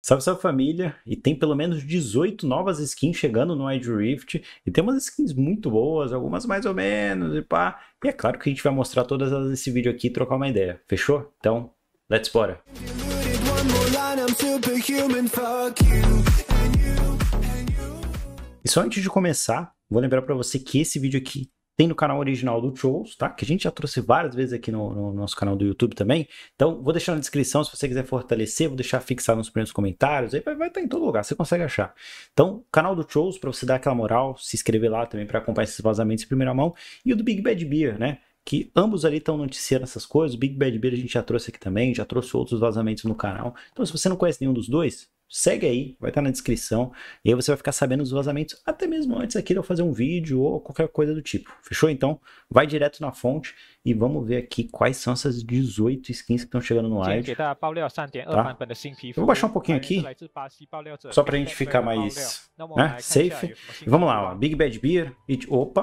Salve, salve família! E tem pelo menos 18 novas skins chegando no Edge Rift. E tem umas skins muito boas, algumas mais ou menos e pá. E é claro que a gente vai mostrar todas elas nesse vídeo aqui e trocar uma ideia. Fechou? Então, let's bora! E só antes de começar, vou lembrar para você que esse vídeo aqui tem no canal original do Trolls, tá? Que a gente já trouxe várias vezes aqui no, no, nosso canal do YouTube também. Então, vou deixar na descrição se você quiser fortalecer, vou deixar fixado nos primeiros comentários, aí vai estar tá em todo lugar, você consegue achar. Então, canal do Trolls, para você dar aquela moral, se inscrever lá também para acompanhar esses vazamentos em primeira mão, e o do Big Bad Beer, né? que ambos ali estão noticiando essas coisas. O Big Bad Beer a gente já trouxe aqui também, já trouxe outros vazamentos no canal. Então, se você não conhece nenhum dos dois, segue aí, vai estar tá na descrição. E aí você vai ficar sabendo dos vazamentos até mesmo antes aqui de eu fazer um vídeo ou qualquer coisa do tipo. Fechou? Então, vai direto na fonte e vamos ver aqui quais são essas 18 skins que estão chegando no live. Tá? Eu vou baixar um pouquinho aqui, só pra gente ficar mais né, safe. E vamos lá, ó. Big Bad Beer. opa,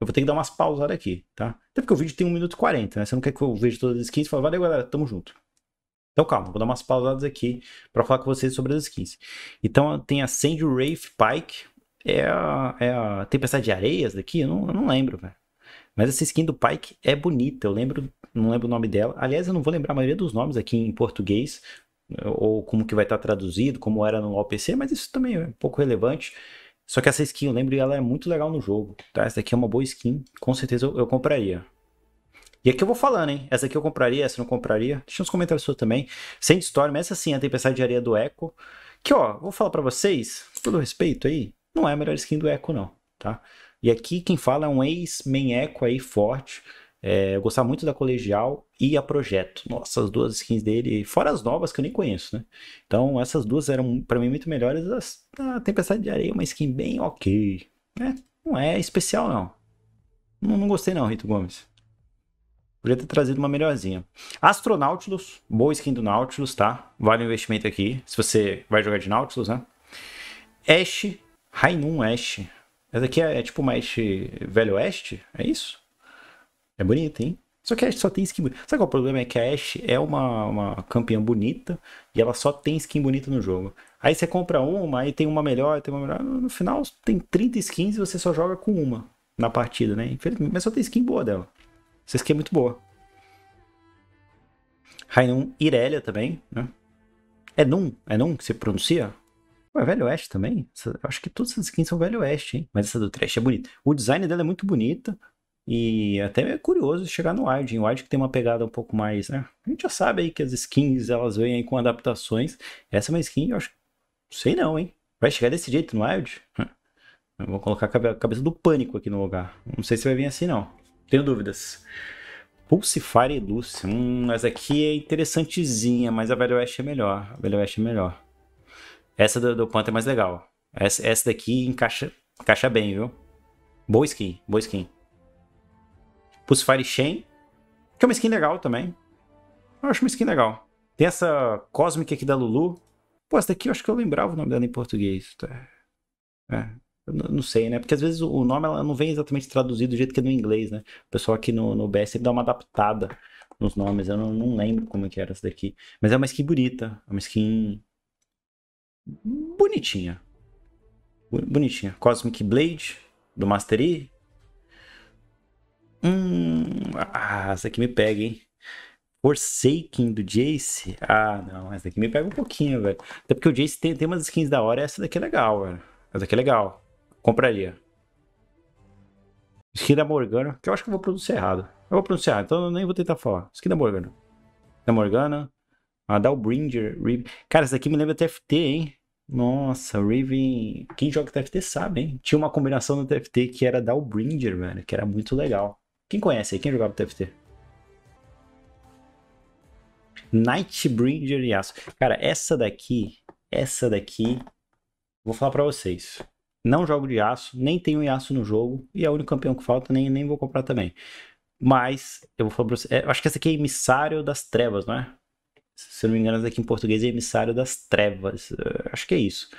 eu vou ter que dar umas pausadas aqui, tá? Até porque o vídeo tem 1 minuto e 40, né? Você não quer que eu veja todas as skins e fala, valeu galera, tamo junto. Então calma, vou dar umas pausadas aqui para falar com vocês sobre as skins. Então tem a Sandy Wraith Pike, é a, é a Tempestade de Areias daqui? Eu não, eu não lembro, velho. Mas essa skin do Pike é bonita, eu lembro, não lembro o nome dela. Aliás, eu não vou lembrar a maioria dos nomes aqui em português, ou como que vai estar tá traduzido, como era no OPC, mas isso também é um pouco relevante. Só que essa skin, eu lembro, ela é muito legal no jogo, tá? Essa daqui é uma boa skin, com certeza eu, eu compraria. E aqui eu vou falando, hein? Essa aqui eu compraria, essa eu não compraria. Deixa nos comentários sua também. Sem história, mas essa sim, a Tempestade de Areia do Echo. Que, ó, vou falar para vocês, com todo respeito aí, não é a melhor skin do Echo, não, tá? E aqui quem fala é um ex men Echo aí, forte. É, eu gostava muito da Colegial e a Projeto. Nossa, as duas skins dele, fora as novas que eu nem conheço, né? Então, essas duas eram, para mim, muito melhores. As, a Tempestade de Areia é uma skin bem ok, né? Não é especial, não. Não, não gostei não, Rito Gomes. Podia ter trazido uma melhorzinha. Astronautilus, boa skin do Nautilus, tá? Vale o investimento aqui, se você vai jogar de Nautilus, né? Ash, Rainun Ash. Essa aqui é, é tipo uma Ash Velho Oeste, é isso? É bonita, hein? Só que a Ash só tem skin bonita. Sabe qual é o problema? É que a Ash é uma, uma campeã bonita e ela só tem skin bonita no jogo. Aí você compra uma, aí tem uma melhor, tem uma melhor. No final tem 30 skins e você só joga com uma na partida, né? Infelizmente, mas só tem skin boa dela. Essa skin é muito boa. Rainum Irelia também, né? É Num, é Num que se pronuncia? Ué, é Velho Oeste também? Eu acho que todas as skins são Velho Oeste, hein? Mas essa do Trash é bonita. O design dela é muito bonita. E até é curioso chegar no Wild, em Wild que tem uma pegada um pouco mais, né? A gente já sabe aí que as skins elas vêm aí com adaptações. Essa é uma skin, eu acho. Sei não, hein? Vai chegar desse jeito no Wild? Hum. Eu vou colocar a cabeça do pânico aqui no lugar. Não sei se vai vir assim, não tenho dúvidas. Pulsifire e Lúcia. Hum, essa aqui é interessantezinha, mas a Velho Oeste é melhor. A Velho Oeste é melhor. Essa do, do Panther é mais legal. Essa, essa daqui encaixa, encaixa bem, viu? Boa skin, boa skin. Pulsifire Shen, que é uma skin legal também. Eu acho uma skin legal. Tem essa Cosmic aqui da Lulu. Pô, essa daqui eu acho que eu lembrava o nome dela em português. É. é. Não sei, né? Porque às vezes o nome ela não vem exatamente traduzido do jeito que é no inglês, né? O pessoal aqui no, no BS dá uma adaptada nos nomes. Eu não, não lembro como é que era essa daqui. Mas é uma skin bonita. É uma skin. Bonitinha. Bonitinha. Cosmic Blade, do Mastery. Hum. Ah, essa aqui me pega, hein? Forsaken do Jace. Ah, não. Essa daqui me pega um pouquinho, velho. Até porque o Jace tem, tem umas skins da hora essa daqui é legal, velho. Essa daqui é legal. Compraria. Esquina Morgana, que eu acho que eu vou pronunciar errado. Eu vou pronunciar, então eu nem vou tentar falar. Esquina Morgana. Esquina Morgana. Dalbringer. Riven. Cara, essa aqui me lembra TFT, hein? Nossa, Raven. Quem joga TFT sabe, hein? Tinha uma combinação no TFT que era Dalbringer, velho, que era muito legal. Quem conhece aí? Quem jogava TFT? Nightbringer e Aço. Cara, essa daqui, essa daqui, vou falar para vocês. Não jogo de aço, nem tenho aço no jogo, e é o único campeão que falta, nem, nem vou comprar também. Mas, eu vou falar pra você. É, acho que essa aqui é Emissário das Trevas, não é? Se eu não me engano, essa aqui em português é Emissário das Trevas. Eh, acho que é isso.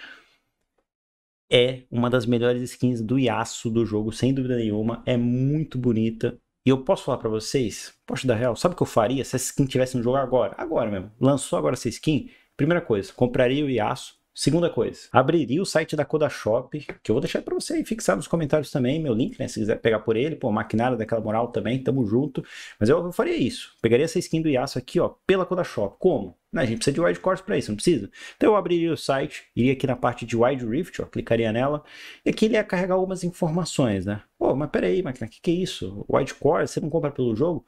É uma das melhores skins do Yasuo do jogo, sem dúvida nenhuma. É muito bonita. E eu posso falar para vocês, poxa da real, sabe o que eu faria se essa skin tivesse no jogo agora? Agora mesmo. Lançou agora essa skin? Primeira coisa, compraria o Yasuo, Segunda coisa, abriria o site da Shop, que eu vou deixar para você aí fixar nos comentários também, meu link, né? Se quiser pegar por ele, pô, maquinário daquela moral também, tamo junto. Mas eu, eu faria isso. Pegaria essa skin do Yasuo aqui, ó, pela Shop. Como? Né? a gente precisa de Wide Course para isso, não precisa? Então eu abriria o site, iria aqui na parte de Wide Rift, ó, clicaria nela, e aqui ele ia carregar algumas informações, né? Pô, mas peraí, máquina, o que, que é isso? Wide Course, você não compra pelo jogo?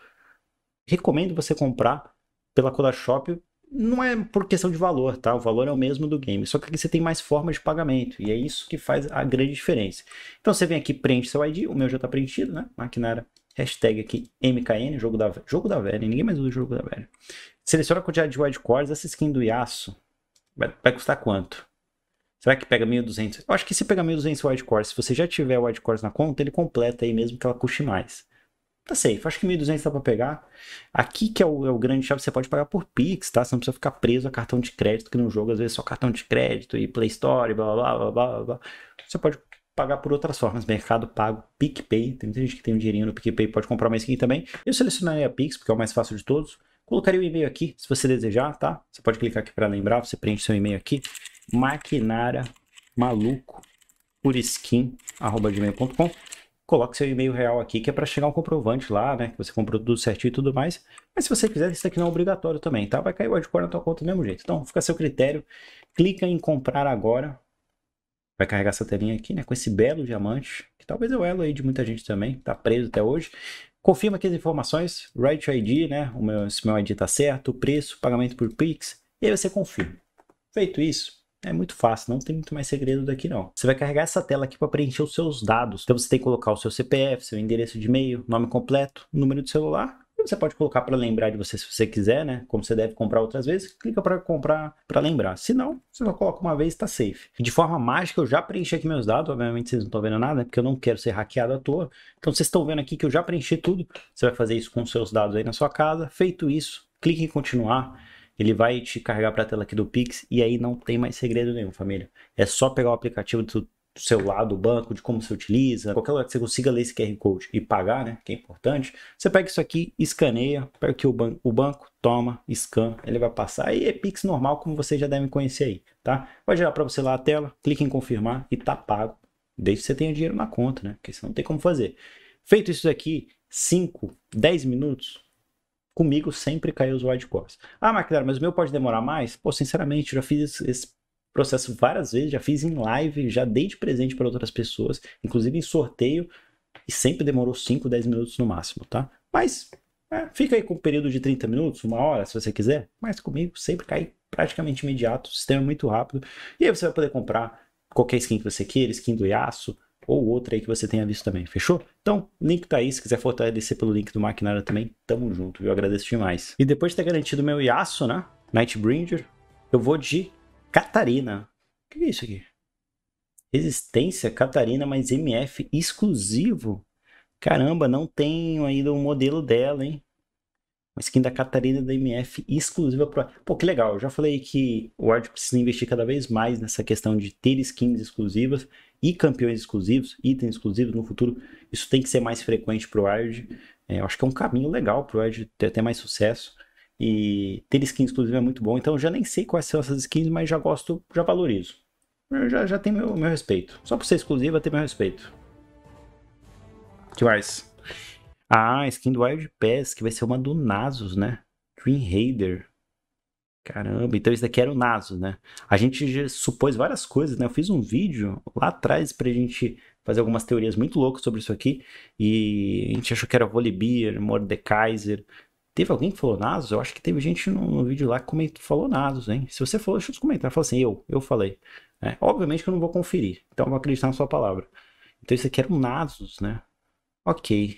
Recomendo você comprar pela Shop não é por questão de valor, tá? O valor é o mesmo do game, só que aqui você tem mais formas de pagamento e é isso que faz a grande diferença. Então você vem aqui, preenche seu ID, o meu já está preenchido, né? Maquinara, hashtag aqui MKN, jogo da, jogo da velha, ninguém mais usa o jogo da velha. Seleciona a quantidade de cores, essa skin do Yasuo vai, vai custar quanto? Será que pega 1.200? Eu acho que se pegar 1.200 cores, se você já tiver cores na conta, ele completa aí mesmo que ela custe mais tá safe. Acho que 1.200 dá para pegar. Aqui que é o, é o, grande chave, você pode pagar por Pix, tá? Você não precisa ficar preso a cartão de crédito, que no jogo às vezes só cartão de crédito e Play Store, blá blá blá blá blá. Você pode pagar por outras formas, mercado pago, PicPay, tem muita gente que tem um dinheirinho no PicPay, pode comprar uma skin também. Eu selecionaria a Pix, porque é o mais fácil de todos. Colocaria o e-mail aqui, se você desejar, tá? Você pode clicar aqui para lembrar, você preenche seu e-mail aqui. Maquinara maluco por skin, arroba gmail.com coloque seu e-mail real aqui, que é para chegar um comprovante lá, né? Que você comprou tudo certinho e tudo mais. Mas se você quiser, isso aqui não é obrigatório também, tá? Vai cair o hardcore na tua conta do mesmo jeito. Então, fica a seu critério. Clica em comprar agora. Vai carregar essa telinha aqui, né? Com esse belo diamante, que talvez é o elo aí de muita gente também, tá preso até hoje. Confirma aqui as informações, Right ID, né? O meu, se meu ID tá certo, o preço, pagamento por Pix, e aí você confirma. Feito isso, é muito fácil, não tem muito mais segredo daqui não. Você vai carregar essa tela aqui para preencher os seus dados. Então você tem que colocar o seu CPF, seu endereço de e-mail, nome completo, número de celular você pode colocar para lembrar de você se você quiser, né? Como você deve comprar outras vezes, clica para comprar para lembrar. Se não, você só coloca uma vez e está safe. De forma mágica, eu já preenchi aqui meus dados. Obviamente, vocês não estão vendo nada, né? porque eu não quero ser hackeado à toa. Então, vocês estão vendo aqui que eu já preenchi tudo. Você vai fazer isso com seus dados aí na sua casa. Feito isso, clique em continuar ele vai te carregar para a tela aqui do Pix e aí não tem mais segredo nenhum, família. É só pegar o aplicativo do seu lado, do banco, de como você utiliza, qualquer lugar que você consiga ler esse QR Code e pagar, né, que é importante, você pega isso aqui, escaneia, pega aqui o, ban o banco, toma, scan, ele vai passar, aí é Pix normal, como vocês já devem conhecer aí, tá? Vai gerar para você lá a tela, clique em confirmar e tá pago, desde que você tenha dinheiro na conta, né, porque você não tem como fazer. Feito isso aqui, 5, 10 minutos, comigo sempre caiu os wildcores. Ah, McLaren, mas o meu pode demorar mais? Pô, sinceramente, já fiz esse processo várias vezes, já fiz em live, já dei de presente para outras pessoas, inclusive em sorteio, e sempre demorou 5, 10 minutos no máximo, tá? Mas é, fica aí com um período de 30 minutos, uma hora, se você quiser, mas comigo sempre cai praticamente imediato, o sistema é muito rápido, e aí você vai poder comprar qualquer skin que você queira, skin do Yasuo, ou outra aí que você tenha visto também, fechou? Então, link tá aí, se quiser fortalecer pelo link do Maquinário também, tamo junto, viu? Agradeço demais. E depois de ter garantido meu Yasuo, né? Nightbringer, eu vou de Catarina. O que é isso aqui? Resistência Catarina mais MF exclusivo. Caramba, não tenho ainda o um modelo dela, hein? Uma skin da Catarina da MF exclusiva para. Pô, que legal. Eu já falei que o Ward precisa investir cada vez mais nessa questão de ter skins exclusivas e campeões exclusivos, itens exclusivos no futuro. Isso tem que ser mais frequente para Ward. É, eu acho que é um caminho legal para o Ward ter até mais sucesso. E ter skin exclusiva é muito bom. Então eu já nem sei quais são essas skins, mas já gosto, já valorizo. Eu já, já tem meu, meu respeito. Só por ser exclusiva, tem meu respeito. que mais? Ah, skin do Wild Pass, que vai ser uma do Nasus, né? Dream Raider. Caramba, então isso daqui era o Nasus, né? A gente supôs várias coisas, né? Eu fiz um vídeo lá atrás pra gente fazer algumas teorias muito loucas sobre isso aqui. E a gente achou que era Volibear, Mordekaiser. Teve alguém que falou Nasus? Eu acho que teve gente no, no vídeo lá que comentou, falou Nasus, hein? Se você falou, deixa nos comentários. Fala assim, eu, eu falei. É, obviamente que eu não vou conferir, então eu vou acreditar na sua palavra. Então isso aqui era um Nasus, né? Ok.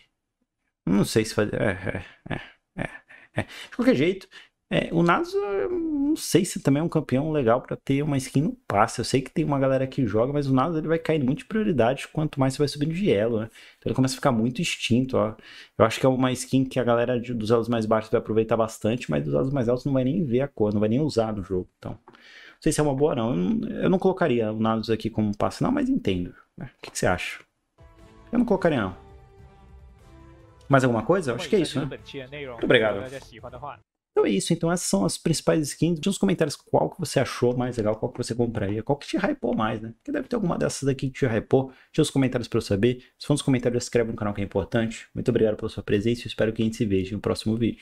Não sei se fazer. É é, é, é, é, de qualquer jeito, é, o Nasus, não sei se também é um campeão legal para ter uma skin no passe. Eu sei que tem uma galera que joga, mas o Nasus ele vai caindo muito de prioridade quanto mais você vai subindo de elo, né? Então ele começa a ficar muito extinto, ó. Eu acho que é uma skin que a galera de, dos elos mais baixos vai aproveitar bastante, mas dos elos mais altos não vai nem ver a cor, não vai nem usar no jogo. Então, não sei se é uma boa, não. Eu não, eu não colocaria o Nasus aqui como passe, não, mas entendo. Né? O que, que você acha? Eu não colocaria, não. Mais alguma coisa? Acho que é isso, né? Muito obrigado. Então é isso, então essas são as principais skins. deixa nos comentários qual que você achou mais legal, qual que você compraria, qual que te hypou mais, né? Porque deve ter alguma dessas aqui que te hypou. deixa nos comentários para eu saber. Se for nos comentários, se inscreve no canal que é importante. Muito obrigado pela sua presença e espero que a gente se veja no próximo vídeo.